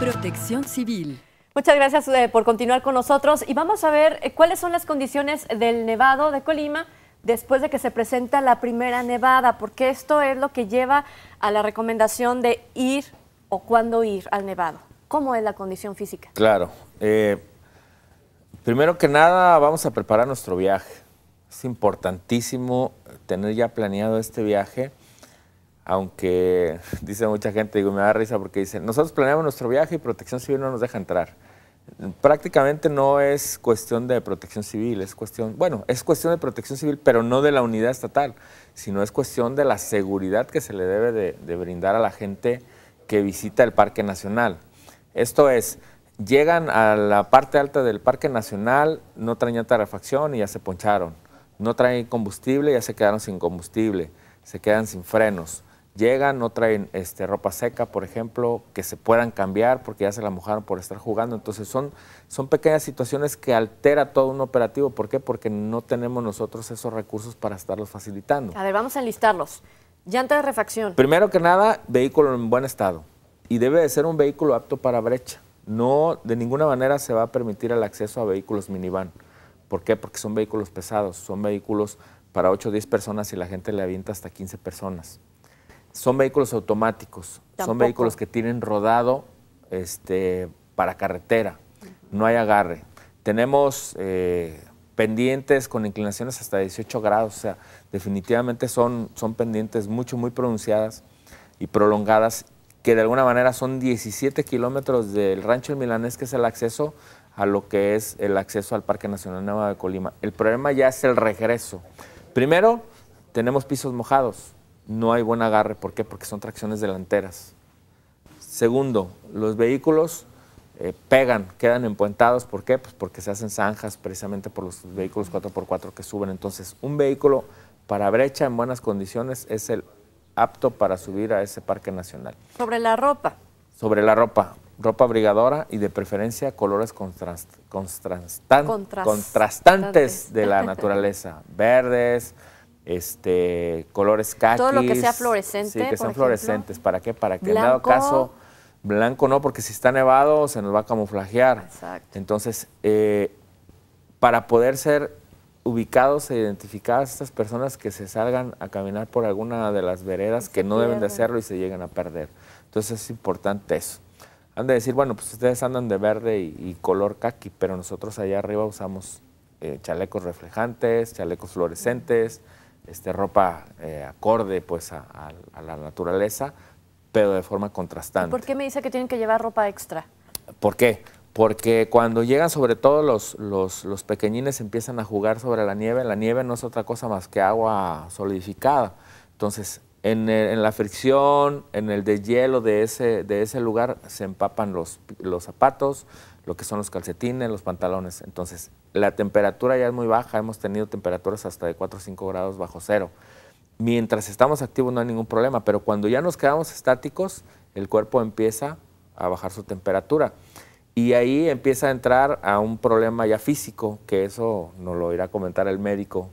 Protección Civil. Muchas gracias eh, por continuar con nosotros y vamos a ver eh, cuáles son las condiciones del nevado de Colima después de que se presenta la primera nevada, porque esto es lo que lleva a la recomendación de ir o cuándo ir al nevado. ¿Cómo es la condición física? Claro. Eh, primero que nada, vamos a preparar nuestro viaje. Es importantísimo tener ya planeado este viaje aunque dice mucha gente, digo, me da risa porque dice, nosotros planeamos nuestro viaje y protección civil no nos deja entrar. Prácticamente no es cuestión de protección civil, es cuestión, bueno, es cuestión de protección civil, pero no de la unidad estatal, sino es cuestión de la seguridad que se le debe de, brindar a la gente que visita el Parque Nacional. Esto es, llegan a la parte alta del Parque Nacional, no traen tarefacción y ya se poncharon, no traen combustible, ya se quedaron sin combustible, se quedan sin frenos llegan, no traen este, ropa seca, por ejemplo, que se puedan cambiar porque ya se la mojaron por estar jugando. Entonces son, son pequeñas situaciones que altera todo un operativo. ¿Por qué? Porque no tenemos nosotros esos recursos para estarlos facilitando. A ver, vamos a enlistarlos. Llanta de refacción. Primero que nada, vehículo en buen estado. Y debe de ser un vehículo apto para brecha. No, de ninguna manera se va a permitir el acceso a vehículos minivan. ¿Por qué? Porque son vehículos pesados, son vehículos para 8 o 10 personas y la gente le avienta hasta 15 personas son vehículos automáticos, son vehículos que tienen rodado este, para carretera, no hay agarre. Tenemos eh, pendientes con inclinaciones hasta 18 grados, o sea, definitivamente son, son pendientes mucho, muy pronunciadas y prolongadas, que de alguna manera son 17 kilómetros del Rancho El Milanés, que es el acceso a lo que es el acceso al Parque Nacional Nueva de Colima. El problema ya es el regreso. Primero, tenemos pisos mojados no hay buen agarre. ¿Por qué? Porque son tracciones delanteras. Segundo, los vehículos eh, pegan, quedan empuentados. ¿Por qué? Pues porque se hacen zanjas precisamente por los vehículos 4x4 que suben. Entonces, un vehículo para brecha en buenas condiciones es el apto para subir a ese parque nacional. Sobre la ropa. Sobre la ropa. Ropa abrigadora y de preferencia colores contrastantes de la naturaleza. Verdes, este, colores caquis. Todo lo que sea fluorescente. que sean fluorescentes. ¿Para qué? Para que en dado caso, blanco no, porque si está nevado se nos va a camuflajear. Entonces, eh, para poder ser ubicados e identificadas estas personas que se salgan a caminar por alguna de las veredas que no deben de hacerlo y se llegan a perder. Entonces es importante eso. Han de decir, bueno, pues ustedes andan de verde y, color caqui, pero nosotros allá arriba usamos eh, chalecos reflejantes, chalecos fluorescentes este, ropa eh, acorde pues, a, la naturaleza, pero de forma contrastante. ¿Por qué me dice que tienen que llevar ropa extra? ¿Por qué? Porque cuando llegan sobre todo los, los, pequeñines empiezan a jugar sobre la nieve, la nieve no es otra cosa más que agua solidificada. Entonces, en, eh, la fricción, en el deshielo de ese, de ese lugar, se empapan los, los zapatos, lo que son los calcetines, los pantalones. Entonces, la temperatura ya es muy baja, hemos tenido temperaturas hasta de 4 o 5 grados bajo cero. Mientras estamos activos no hay ningún problema, pero cuando ya nos quedamos estáticos, el cuerpo empieza a bajar su temperatura. Y ahí empieza a entrar a un problema ya físico, que eso nos lo irá a comentar el médico.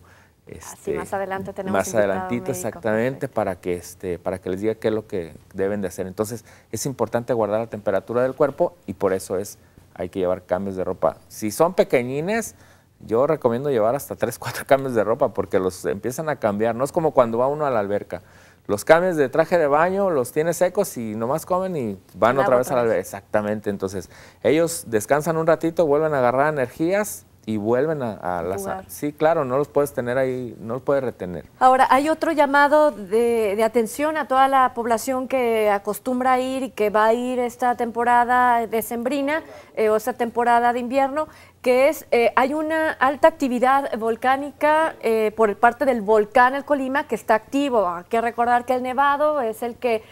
Así ah, este, más adelante tenemos más adelantito exactamente para que este para que les diga qué es lo que deben de hacer entonces es importante guardar la temperatura del cuerpo y por eso es hay que llevar cambios de ropa. Si son pequeñines, yo recomiendo llevar hasta 3, 4 cambios de ropa porque los empiezan a cambiar. No es como cuando va uno a la alberca. Los cambios de traje de baño los tiene secos y nomás comen y van otra vez a la alberca. Exactamente, entonces ellos descansan un ratito, vuelven a agarrar energías y vuelven a, a, Sí, claro, no los puedes tener ahí, no los puedes retener. Ahora, hay otro llamado de, atención a toda la población que acostumbra a ir y que va a ir esta temporada decembrina eh, o esta temporada de invierno, que es, eh, hay una alta actividad volcánica eh, por parte del volcán El Colima que está activo. Hay que recordar que el Nevado es el que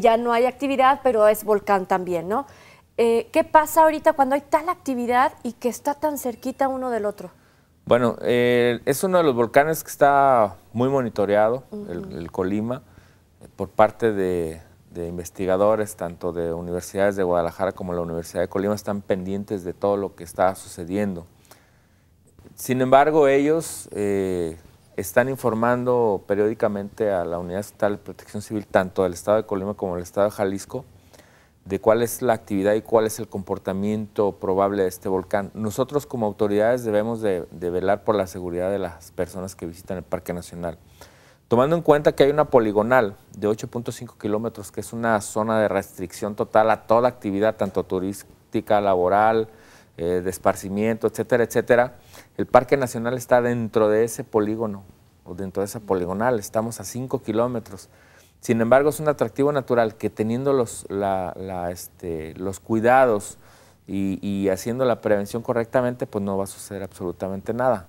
ya no hay actividad, pero es volcán también, ¿no? Eh, ¿Qué pasa ahorita cuando hay tal actividad y que está tan cerquita uno del otro? Bueno, eh, es uno de los volcanes que está muy monitoreado, el, Colima, por parte de, investigadores, tanto de universidades de Guadalajara como la Universidad de Colima, están pendientes de todo lo que está sucediendo. Sin embargo, ellos eh, están informando periódicamente a la Unidad Estatal de Protección Civil, tanto del Estado de Colima como del Estado de Jalisco, de cuál es la actividad y cuál es el comportamiento probable de este volcán. Nosotros como autoridades debemos de, velar por la seguridad de las personas que visitan el Parque Nacional. Tomando en cuenta que hay una poligonal de 8.5 kilómetros, que es una zona de restricción total a toda actividad, tanto turística, laboral, eh, de esparcimiento, etcétera, etcétera, el Parque Nacional está dentro de ese polígono, o dentro de esa poligonal, estamos a 5 kilómetros. Sin embargo, es un atractivo natural que teniendo este, los, cuidados y, y haciendo la prevención correctamente, pues no va a suceder absolutamente nada.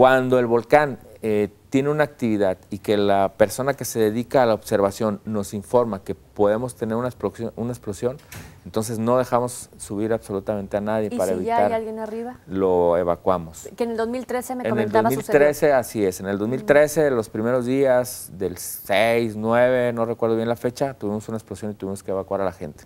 Cuando el volcán eh, tiene una actividad y que la persona que se dedica a la observación nos informa que podemos tener una explosión, entonces no dejamos subir absolutamente a nadie ¿Y para si Ya hay alguien arriba? Lo evacuamos. Que en el 2013 me comentabas. En el 2013, así es. En el 2013, los primeros días del 6, 9, no recuerdo bien la fecha, tuvimos una explosión y tuvimos que evacuar a la gente.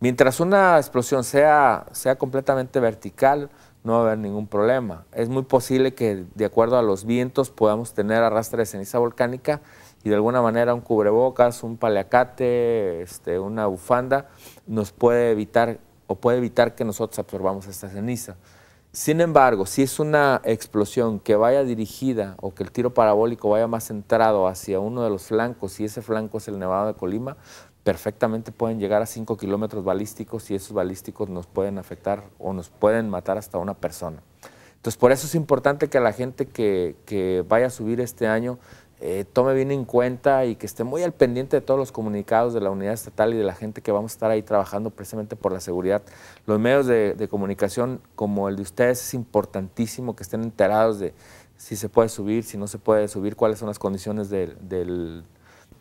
Mientras una explosión sea, sea completamente vertical, no va a haber ningún problema. Es muy posible que de acuerdo a los vientos podamos tener arrastre de ceniza volcánica y de alguna manera un cubrebocas, un paleacate, este, una bufanda nos puede evitar o puede evitar que nosotros absorbamos esta ceniza. Sin embargo, si es una explosión que vaya dirigida o que el tiro parabólico vaya más centrado hacia uno de los flancos y ese flanco es el Nevado de Colima, perfectamente pueden llegar a 5 kilómetros balísticos y esos balísticos nos pueden afectar o nos pueden matar hasta una persona. Entonces, por eso es importante que la gente que, vaya a subir este año eh, tome bien en cuenta y que esté muy al pendiente de todos los comunicados de la unidad estatal y de la gente que vamos a estar ahí trabajando precisamente por la seguridad. Los medios de, comunicación como el de ustedes es importantísimo que estén enterados de si se puede subir, si no se puede subir, cuáles son las condiciones del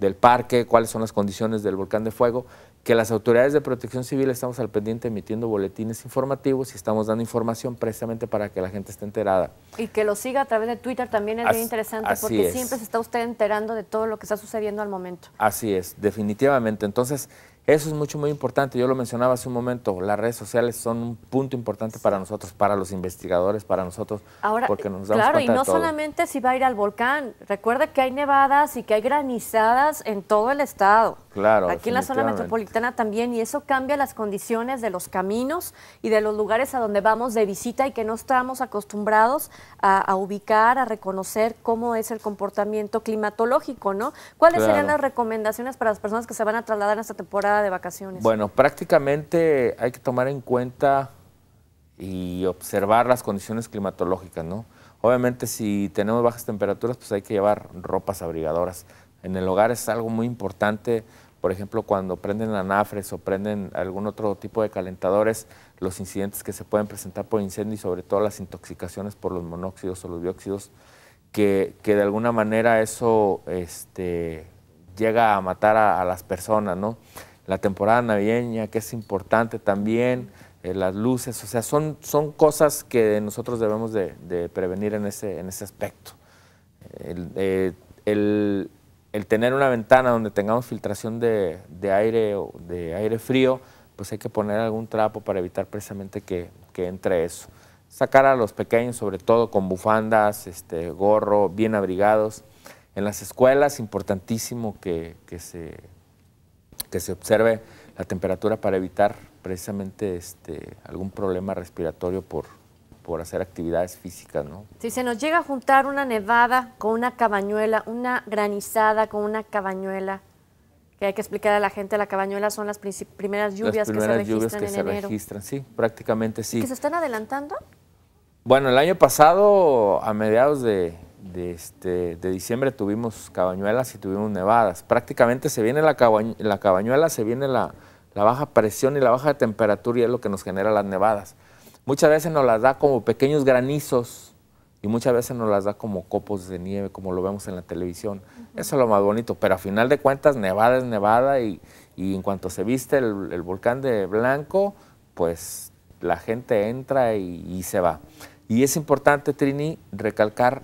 del parque, cuáles son las condiciones del volcán de fuego, que las autoridades de protección civil estamos al pendiente emitiendo boletines informativos y estamos dando información precisamente para que la gente esté enterada. Y que lo siga a través de Twitter también es bien interesante porque siempre se está usted enterando de todo lo que está sucediendo al momento. Así es, definitivamente. Entonces, eso es mucho, muy importante. Yo lo mencionaba hace un momento. Las redes sociales son un punto importante para nosotros, para los investigadores, para nosotros. Ahora, porque nos damos claro, y no solamente si va a ir al volcán. Recuerde que hay nevadas y que hay granizadas en todo el estado. Claro. Aquí en la zona metropolitana también, y eso cambia las condiciones de los caminos y de los lugares a donde vamos de visita y que no estamos acostumbrados a, ubicar, a reconocer cómo es el comportamiento climatológico, ¿no? ¿Cuáles serían las recomendaciones para las personas que se van a trasladar a esta temporada de vacaciones? Bueno, prácticamente hay que tomar en cuenta y observar las condiciones climatológicas, ¿no? Obviamente si tenemos bajas temperaturas, pues hay que llevar ropas abrigadoras. En el hogar es algo muy importante, por ejemplo, cuando prenden anafres o prenden algún otro tipo de calentadores, los incidentes que se pueden presentar por incendio y sobre todo las intoxicaciones por los monóxidos o los dióxidos, que, de alguna manera eso este, llega a matar a, las personas, ¿no? La temporada navideña, que es importante también, eh, las luces, o sea, son, son cosas que nosotros debemos de, prevenir en ese, en ese aspecto. el eh, el tener una ventana donde tengamos filtración de, aire, de aire frío, pues hay que poner algún trapo para evitar precisamente que, entre eso. Sacar a los pequeños, sobre todo con bufandas, este, gorro, bien abrigados. En las escuelas, importantísimo que, que, se, que se observe la temperatura para evitar precisamente este, algún problema respiratorio por, por hacer actividades físicas, ¿no? Si se nos llega a juntar una nevada con una cabañuela, una granizada con una cabañuela, que hay que explicar a la gente, la cabañuela son las primeras lluvias las primeras que se lluvias que se registran, sí, prácticamente sí. ¿Que se están adelantando? Bueno, el año pasado, a mediados de, de, este, diciembre, tuvimos cabañuelas y tuvimos nevadas. Prácticamente se viene la, la cabañuela, se viene la, la baja presión y la baja temperatura y es lo que nos genera las nevadas. Muchas veces nos las da como pequeños granizos y muchas veces nos las da como copos de nieve, como lo vemos en la televisión. Eso es lo más bonito, pero a final de cuentas nevada es nevada y, en cuanto se viste el, volcán de blanco, pues la gente entra y, se va. Y es importante, Trini, recalcar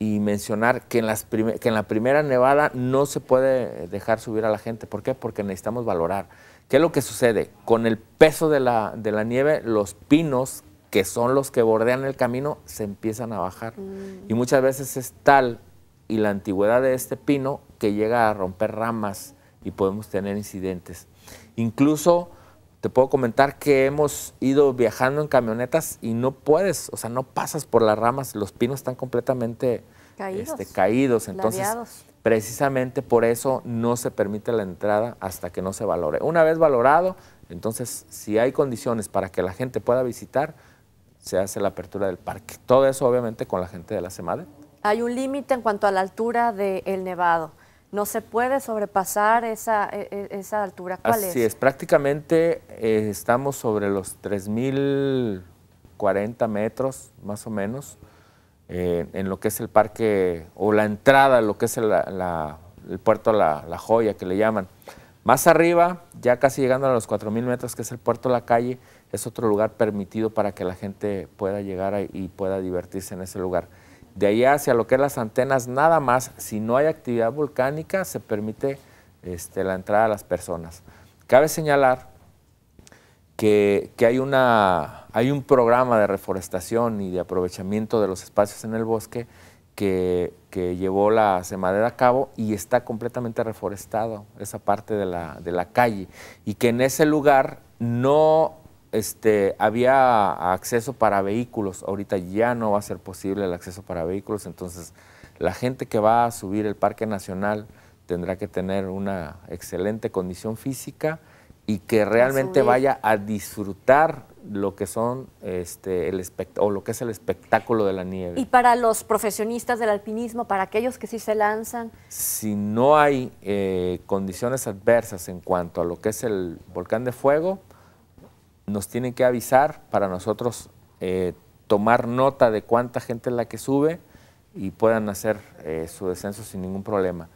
y mencionar que en, las que en la primera nevada no se puede dejar subir a la gente. ¿Por qué? Porque necesitamos valorar. ¿Qué es lo que sucede? Con el peso de la, de la nieve, los pinos, que son los que bordean el camino, se empiezan a bajar. Mm. Y muchas veces es tal y la antigüedad de este pino que llega a romper ramas y podemos tener incidentes. Incluso te puedo comentar que hemos ido viajando en camionetas y no puedes, o sea, no pasas por las ramas, los pinos están completamente caídos, este, caídos. entonces Precisamente por eso no se permite la entrada hasta que no se valore. Una vez valorado, entonces si hay condiciones para que la gente pueda visitar, se hace la apertura del parque. Todo eso obviamente con la gente de la SEMADE. Hay un límite en cuanto a la altura del nevado. No se puede sobrepasar esa, e, e, altura. ¿Cuál es? es prácticamente eh, estamos sobre los 3.040 metros más o menos. Eh, en lo que es el parque o la entrada, lo que es el, puerto la, Joya, que le llaman. Más arriba, ya casi llegando a los 4.000 metros, que es el puerto La Calle, es otro lugar permitido para que la gente pueda llegar y pueda divertirse en ese lugar. De ahí hacia lo que es las antenas, nada más, si no hay actividad volcánica, se permite este, la entrada a las personas. Cabe señalar que, hay, una, hay un programa de reforestación y de aprovechamiento de los espacios en el bosque que, que llevó la Semadera a cabo y está completamente reforestado esa parte de la, de la calle y que en ese lugar no este, había acceso para vehículos, ahorita ya no va a ser posible el acceso para vehículos, entonces la gente que va a subir el Parque Nacional tendrá que tener una excelente condición física, y que realmente vaya a disfrutar lo que son este el o lo que es el espectáculo de la nieve. Y para los profesionistas del alpinismo, para aquellos que sí se lanzan. Si no hay eh, condiciones adversas en cuanto a lo que es el volcán de fuego, nos tienen que avisar para nosotros eh, tomar nota de cuánta gente es la que sube y puedan hacer eh, su descenso sin ningún problema.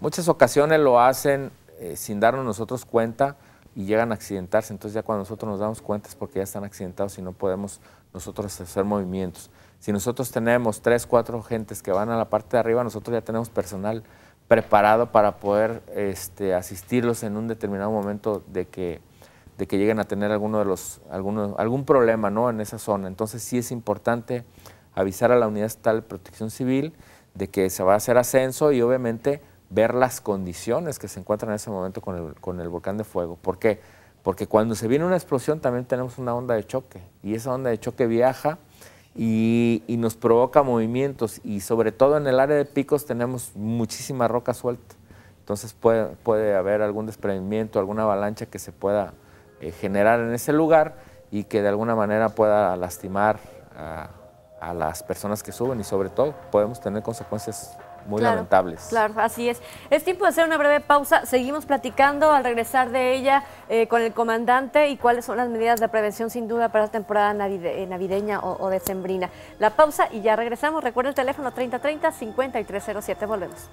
Muchas ocasiones lo hacen sin darnos nosotros cuenta y llegan a accidentarse. Entonces ya cuando nosotros nos damos cuenta es porque ya están accidentados y no podemos nosotros hacer movimientos. Si nosotros tenemos tres, cuatro gentes que van a la parte de arriba, nosotros ya tenemos personal preparado para poder este, asistirlos en un determinado momento de que, de que lleguen a tener alguno de los, alguno, algún problema ¿no? en esa zona. Entonces sí es importante avisar a la unidad estatal de protección civil de que se va a hacer ascenso y obviamente ver las condiciones que se encuentran en ese momento con el, con el volcán de fuego. ¿Por qué? Porque cuando se viene una explosión también tenemos una onda de choque y esa onda de choque viaja y, nos provoca movimientos y sobre todo en el área de picos tenemos muchísima roca suelta. Entonces puede, puede haber algún desprendimiento, alguna avalancha que se pueda eh, generar en ese lugar y que de alguna manera pueda lastimar a, a las personas que suben y sobre todo podemos tener consecuencias muy lamentables. Claro, así es. Es tiempo de hacer una breve pausa. Seguimos platicando al regresar de ella eh, con el comandante y cuáles son las medidas de prevención sin duda para la temporada eh, navideña o, o decembrina. La pausa y ya regresamos. Recuerda el teléfono 3030-5307. Volvemos.